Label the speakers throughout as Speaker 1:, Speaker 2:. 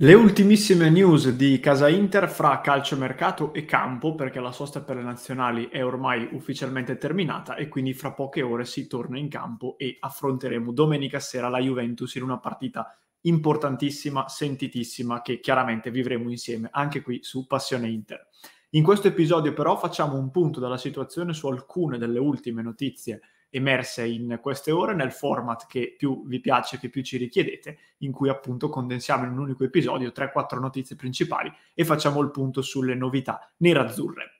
Speaker 1: Le ultimissime news di Casa Inter fra calciomercato e campo, perché la sosta per le nazionali è ormai ufficialmente terminata e quindi fra poche ore si torna in campo e affronteremo domenica sera la Juventus in una partita importantissima, sentitissima, che chiaramente vivremo insieme anche qui su Passione Inter. In questo episodio però facciamo un punto della situazione su alcune delle ultime notizie emerse in queste ore nel format che più vi piace, che più ci richiedete, in cui appunto condensiamo in un unico episodio 3-4 notizie principali e facciamo il punto sulle novità nerazzurre.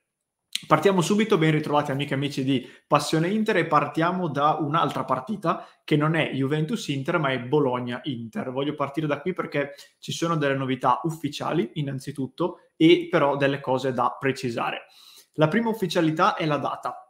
Speaker 1: Partiamo subito, ben ritrovati amiche e amici di Passione Inter e partiamo da un'altra partita che non è Juventus-Inter ma è Bologna-Inter. Voglio partire da qui perché ci sono delle novità ufficiali innanzitutto e però delle cose da precisare. La prima ufficialità è la data,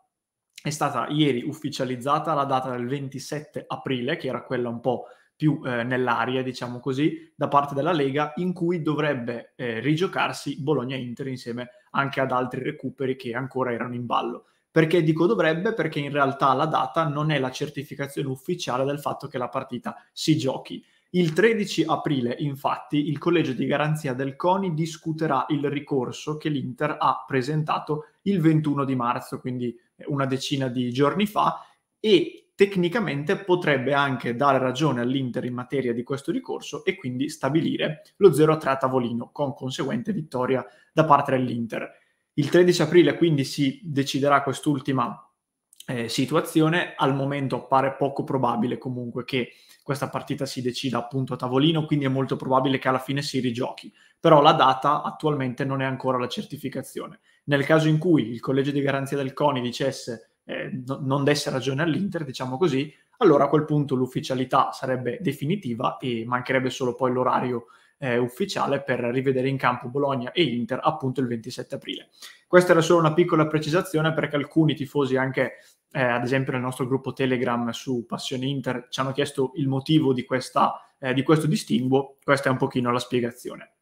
Speaker 1: è stata ieri ufficializzata la data del 27 aprile, che era quella un po' più eh, nell'aria, diciamo così, da parte della Lega, in cui dovrebbe eh, rigiocarsi Bologna-Inter insieme anche ad altri recuperi che ancora erano in ballo. Perché dico dovrebbe? Perché in realtà la data non è la certificazione ufficiale del fatto che la partita si giochi. Il 13 aprile, infatti, il collegio di garanzia del CONI discuterà il ricorso che l'Inter ha presentato il 21 di marzo, quindi una decina di giorni fa, e tecnicamente potrebbe anche dare ragione all'Inter in materia di questo ricorso e quindi stabilire lo 0-3 a tavolino, con conseguente vittoria da parte dell'Inter. Il 13 aprile quindi si deciderà quest'ultima eh, situazione, al momento appare poco probabile comunque che questa partita si decida appunto a tavolino, quindi è molto probabile che alla fine si rigiochi, però la data attualmente non è ancora la certificazione. Nel caso in cui il collegio di garanzia del CONI dicesse eh, no, non desse ragione all'Inter, diciamo così, allora a quel punto l'ufficialità sarebbe definitiva e mancherebbe solo poi l'orario eh, ufficiale per rivedere in campo Bologna e Inter appunto il 27 aprile. Questa era solo una piccola precisazione perché alcuni tifosi anche eh, ad esempio nel nostro gruppo Telegram su Passione Inter, ci hanno chiesto il motivo di, questa, eh, di questo distinguo, questa è un pochino la spiegazione.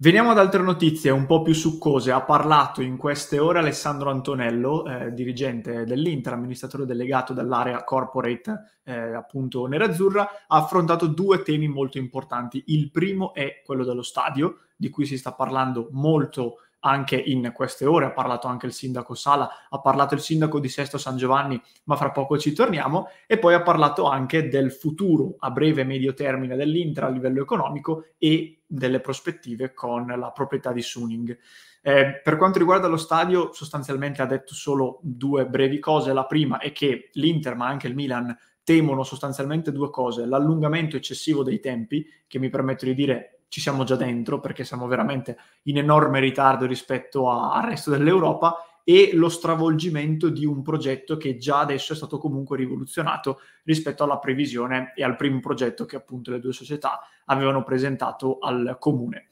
Speaker 1: Veniamo ad altre notizie un po' più succose. Ha parlato in queste ore Alessandro Antonello, eh, dirigente dell'Inter, amministratore delegato dell'area corporate eh, appunto nerazzurra. Ha affrontato due temi molto importanti. Il primo è quello dello stadio, di cui si sta parlando molto anche in queste ore, ha parlato anche il sindaco Sala, ha parlato il sindaco di Sesto San Giovanni, ma fra poco ci torniamo, e poi ha parlato anche del futuro a breve e medio termine dell'Intra a livello economico e delle prospettive con la proprietà di Suning. Eh, per quanto riguarda lo stadio, sostanzialmente ha detto solo due brevi cose. La prima è che l'Inter, ma anche il Milan, temono sostanzialmente due cose, l'allungamento eccessivo dei tempi, che mi permetto di dire ci siamo già dentro perché siamo veramente in enorme ritardo rispetto a, al resto dell'Europa e lo stravolgimento di un progetto che già adesso è stato comunque rivoluzionato rispetto alla previsione e al primo progetto che appunto le due società avevano presentato al comune.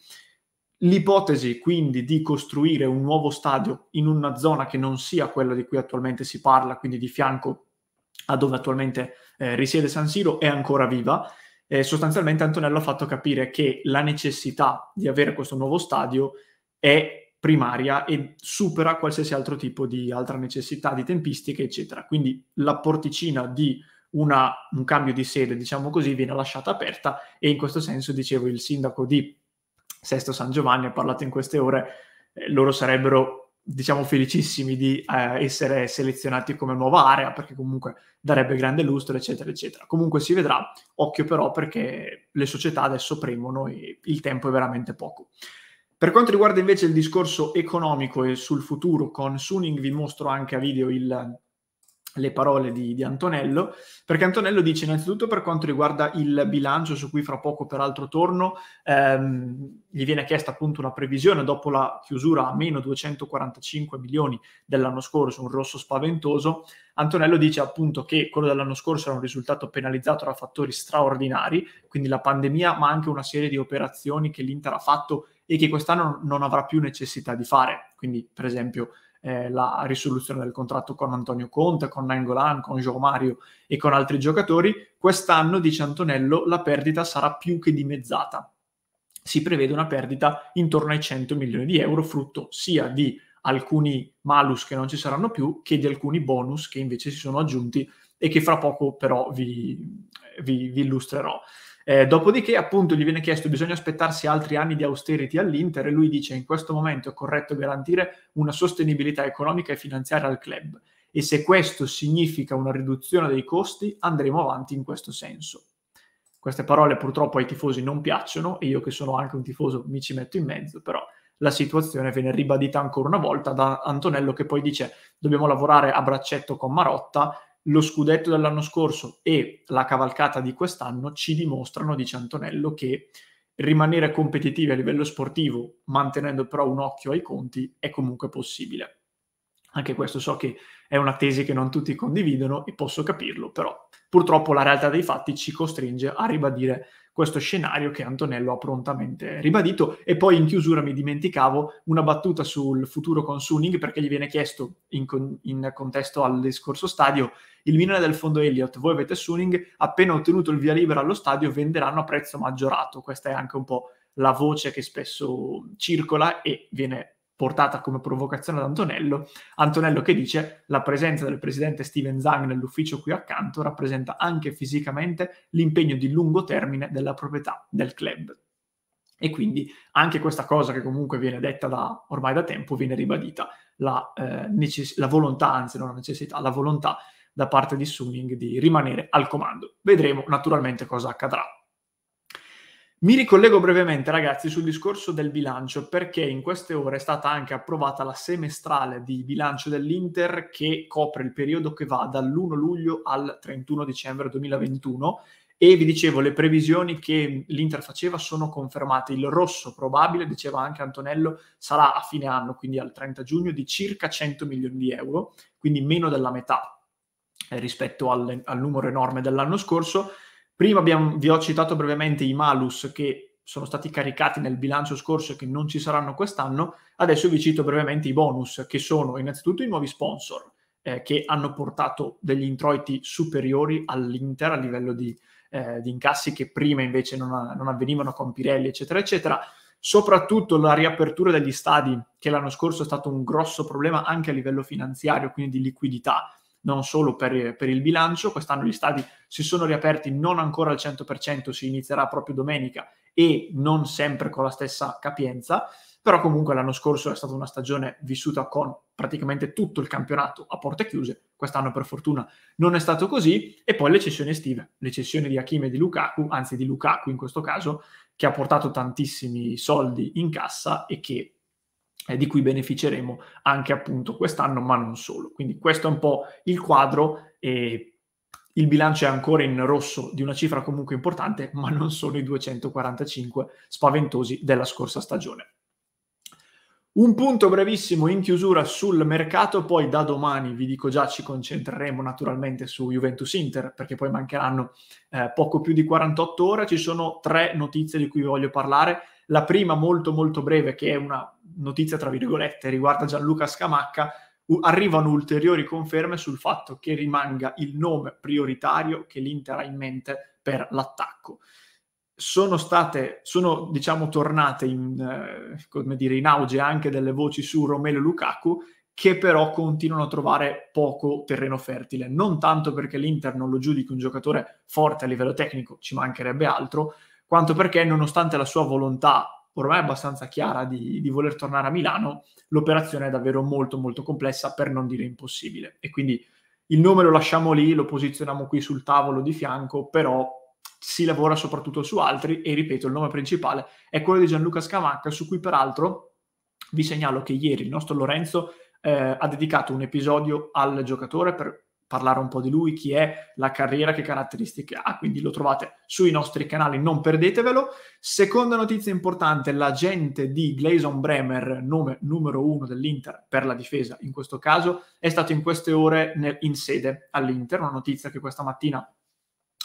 Speaker 1: L'ipotesi quindi di costruire un nuovo stadio in una zona che non sia quella di cui attualmente si parla, quindi di fianco a dove attualmente eh, risiede San Siro, è ancora viva eh, sostanzialmente Antonello ha fatto capire che la necessità di avere questo nuovo stadio è primaria e supera qualsiasi altro tipo di altra necessità, di tempistica, eccetera. Quindi la porticina di una, un cambio di sede, diciamo così, viene lasciata aperta e in questo senso, dicevo, il sindaco di Sesto San Giovanni ha parlato in queste ore, eh, loro sarebbero diciamo felicissimi di eh, essere selezionati come nuova area perché comunque darebbe grande lustro eccetera eccetera comunque si vedrà occhio però perché le società adesso premono e il tempo è veramente poco per quanto riguarda invece il discorso economico e sul futuro con Suning vi mostro anche a video il le parole di, di, Antonello, perché Antonello dice innanzitutto per quanto riguarda il bilancio su cui fra poco peraltro torno, ehm, gli viene chiesta appunto una previsione dopo la chiusura a meno 245 milioni dell'anno scorso, un rosso spaventoso, Antonello dice appunto che quello dell'anno scorso era un risultato penalizzato da fattori straordinari, quindi la pandemia, ma anche una serie di operazioni che l'Inter ha fatto e che quest'anno non avrà più necessità di fare, quindi per esempio eh, la risoluzione del contratto con Antonio Conte, con Nangolan, con João Mario e con altri giocatori, quest'anno, dice Antonello, la perdita sarà più che dimezzata. Si prevede una perdita intorno ai 100 milioni di euro, frutto sia di alcuni malus che non ci saranno più, che di alcuni bonus che invece si sono aggiunti e che fra poco però vi, vi, vi illustrerò. Eh, dopodiché, appunto, gli viene chiesto: bisogna aspettarsi altri anni di austerity all'Inter? E lui dice: in questo momento è corretto garantire una sostenibilità economica e finanziaria al club. E se questo significa una riduzione dei costi, andremo avanti in questo senso. Queste parole purtroppo ai tifosi non piacciono, e io che sono anche un tifoso mi ci metto in mezzo, però la situazione viene ribadita ancora una volta da Antonello che poi dice dobbiamo lavorare a braccetto con Marotta lo scudetto dell'anno scorso e la cavalcata di quest'anno ci dimostrano, dice Antonello, che rimanere competitivi a livello sportivo, mantenendo però un occhio ai conti, è comunque possibile. Anche questo so che è una tesi che non tutti condividono e posso capirlo, però purtroppo la realtà dei fatti ci costringe a ribadire questo scenario che Antonello ha prontamente ribadito. E poi in chiusura mi dimenticavo una battuta sul futuro con Suning perché gli viene chiesto in, con- in contesto al discorso stadio il Milan del fondo Elliott, voi avete Suning, appena ottenuto il via libera allo stadio venderanno a prezzo maggiorato. Questa è anche un po' la voce che spesso circola e viene portata come provocazione ad Antonello, Antonello che dice la presenza del presidente Steven Zang nell'ufficio qui accanto rappresenta anche fisicamente l'impegno di lungo termine della proprietà del club. E quindi anche questa cosa che comunque viene detta da, ormai da tempo viene ribadita, la, eh, necess- la volontà, anzi non la necessità, la volontà da parte di Suning di rimanere al comando. Vedremo naturalmente cosa accadrà. Mi ricollego brevemente, ragazzi, sul discorso del bilancio, perché in queste ore è stata anche approvata la semestrale di bilancio dell'Inter che copre il periodo che va dall'1 luglio al 31 dicembre 2021 e vi dicevo le previsioni che l'Inter faceva sono confermate il rosso probabile diceva anche Antonello sarà a fine anno quindi al 30 giugno di circa 100 milioni di euro quindi meno della metà eh, rispetto al, al numero enorme dell'anno scorso Prima abbiamo, vi ho citato brevemente i malus che sono stati caricati nel bilancio scorso e che non ci saranno quest'anno. Adesso vi cito brevemente i bonus, che sono innanzitutto i nuovi sponsor, eh, che hanno portato degli introiti superiori all'Inter a livello di, eh, di incassi che prima invece non, a, non avvenivano con Pirelli, eccetera, eccetera soprattutto la riapertura degli stadi, che l'anno scorso è stato un grosso problema anche a livello finanziario, quindi di liquidità non solo per, per, il bilancio. Quest'anno gli stadi si sono riaperti non ancora al 100%, si inizierà proprio domenica e non sempre con la stessa capienza, però comunque l'anno scorso è stata una stagione vissuta con praticamente tutto il campionato a porte chiuse, quest'anno per fortuna non è stato così, e poi le cessioni estive, le cessioni di Hakimi e di Lukaku, anzi di Lukaku in questo caso, che ha portato tantissimi soldi in cassa e che eh, di cui beneficeremo anche appunto quest'anno, ma non solo. Quindi questo è un po' il quadro e il bilancio è ancora in rosso di una cifra comunque importante, ma non sono i 245 spaventosi della scorsa stagione. Un punto brevissimo in chiusura sul mercato, poi da domani vi dico già ci concentreremo naturalmente su Juventus Inter perché poi mancheranno eh, poco più di 48 ore. Ci sono tre notizie di cui voglio parlare. La prima molto molto breve che è una notizia tra virgolette riguarda Gianluca Scamacca. U- arrivano ulteriori conferme sul fatto che rimanga il nome prioritario che l'Inter ha in mente per l'attacco sono state, sono diciamo tornate in, eh, come dire, in auge anche delle voci su Romelu Lukaku che però continuano a trovare poco terreno fertile, non tanto perché l'Inter non lo giudichi un giocatore forte a livello tecnico, ci mancherebbe altro, quanto perché nonostante la sua volontà ormai abbastanza chiara di, di voler tornare a Milano, l'operazione è davvero molto molto complessa per non dire impossibile e quindi il nome lo lasciamo lì, lo posizioniamo qui sul tavolo di fianco, però si lavora soprattutto su altri e ripeto il nome principale è quello di Gianluca Scamacca su cui peraltro vi segnalo che ieri il nostro Lorenzo eh, ha dedicato un episodio al giocatore per parlare un po' di lui, chi è, la carriera, che caratteristiche ha, quindi lo trovate sui nostri canali, non perdetevelo. Seconda notizia importante, l'agente di Gleison Bremer, nome numero uno dell'Inter per la difesa in questo caso, è stato in queste ore nel, in sede all'Inter, una notizia che questa mattina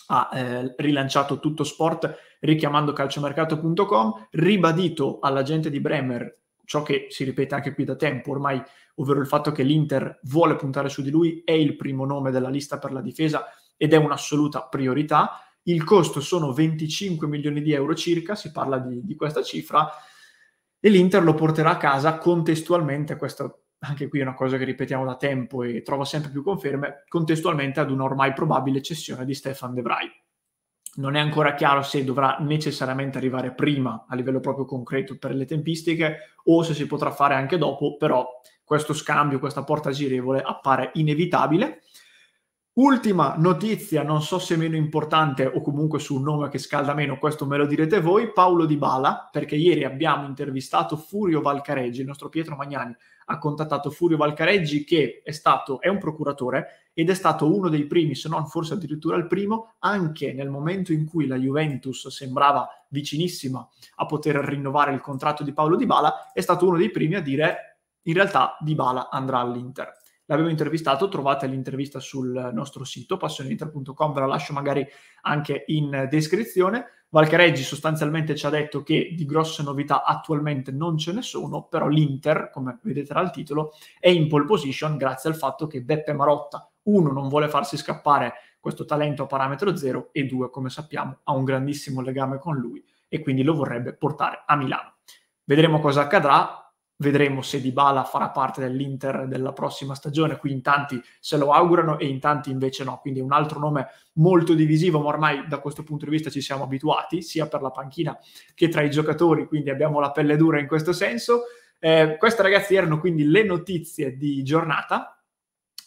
Speaker 1: ha eh, rilanciato tutto sport richiamando calciomercato.com, ribadito alla gente di Bremer ciò che si ripete anche qui da tempo ormai, ovvero il fatto che l'Inter vuole puntare su di lui, è il primo nome della lista per la difesa ed è un'assoluta priorità. Il costo sono 25 milioni di euro circa, si parla di, di questa cifra, e l'Inter lo porterà a casa contestualmente, questa anche qui è una cosa che ripetiamo da tempo e trova sempre più conferme, contestualmente ad una ormai probabile cessione di Stefan De Vrij. Non è ancora chiaro se dovrà necessariamente arrivare prima a livello proprio concreto per le tempistiche o se si potrà fare anche dopo, però questo scambio, questa porta girevole appare inevitabile Ultima notizia, non so se meno importante o comunque su un nome che scalda meno, questo me lo direte voi, Paolo Di Bala, perché ieri abbiamo intervistato Furio Valcareggi, il nostro Pietro Magnani ha contattato Furio Valcareggi che è stato, è un procuratore ed è stato uno dei primi, se non forse addirittura il primo, anche nel momento in cui la Juventus sembrava vicinissima a poter rinnovare il contratto di Paolo Di Bala, è stato uno dei primi a dire in realtà Di Bala andrà all'Inter l'abbiamo intervistato, trovate l'intervista sul nostro sito passioneinter.com, ve la lascio magari anche in descrizione. Valcareggi sostanzialmente ci ha detto che di grosse novità attualmente non ce ne sono, però l'Inter, come vedete dal titolo, è in pole position grazie al fatto che Beppe Marotta, uno, non vuole farsi scappare questo talento a parametro zero e due, come sappiamo, ha un grandissimo legame con lui e quindi lo vorrebbe portare a Milano. Vedremo cosa accadrà, Vedremo se Dybala farà parte dell'Inter della prossima stagione, qui in tanti se lo augurano e in tanti invece no, quindi è un altro nome molto divisivo, ma ormai da questo punto di vista ci siamo abituati, sia per la panchina che tra i giocatori, quindi abbiamo la pelle dura in questo senso. Eh, queste ragazzi erano quindi le notizie di giornata,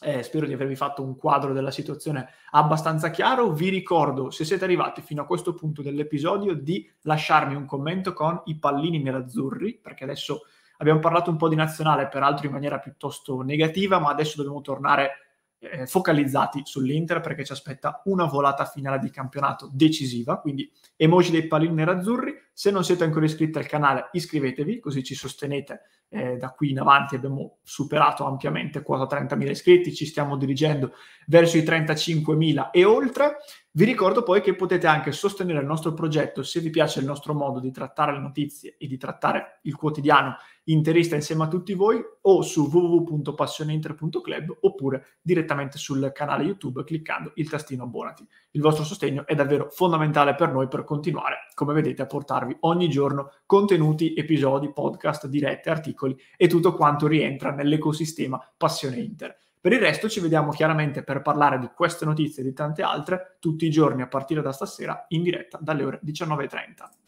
Speaker 1: eh, spero di avervi fatto un quadro della situazione abbastanza chiaro. Vi ricordo, se siete arrivati fino a questo punto dell'episodio, di lasciarmi un commento con i pallini nerazzurri, perché adesso Abbiamo parlato un po' di nazionale, peraltro in maniera piuttosto negativa, ma adesso dobbiamo tornare eh, focalizzati sull'Inter perché ci aspetta una volata finale di campionato decisiva, quindi emoji dei pallini nerazzurri. Se non siete ancora iscritti al canale, iscrivetevi così ci sostenete eh, da qui in avanti. Abbiamo superato ampiamente quota 30.000 iscritti, ci stiamo dirigendo verso i 35.000 e oltre. Vi ricordo poi che potete anche sostenere il nostro progetto se vi piace il nostro modo di trattare le notizie e di trattare il quotidiano interista insieme a tutti voi o su www.passioneinter.club oppure direttamente sul canale YouTube cliccando il tastino abbonati. Il vostro sostegno è davvero fondamentale per noi per continuare, come vedete, a portarvi ogni giorno contenuti, episodi, podcast, dirette, articoli e tutto quanto rientra nell'ecosistema Passione Inter. Per il resto ci vediamo chiaramente per parlare di queste notizie e di tante altre tutti i giorni a partire da stasera in diretta dalle ore 19.30.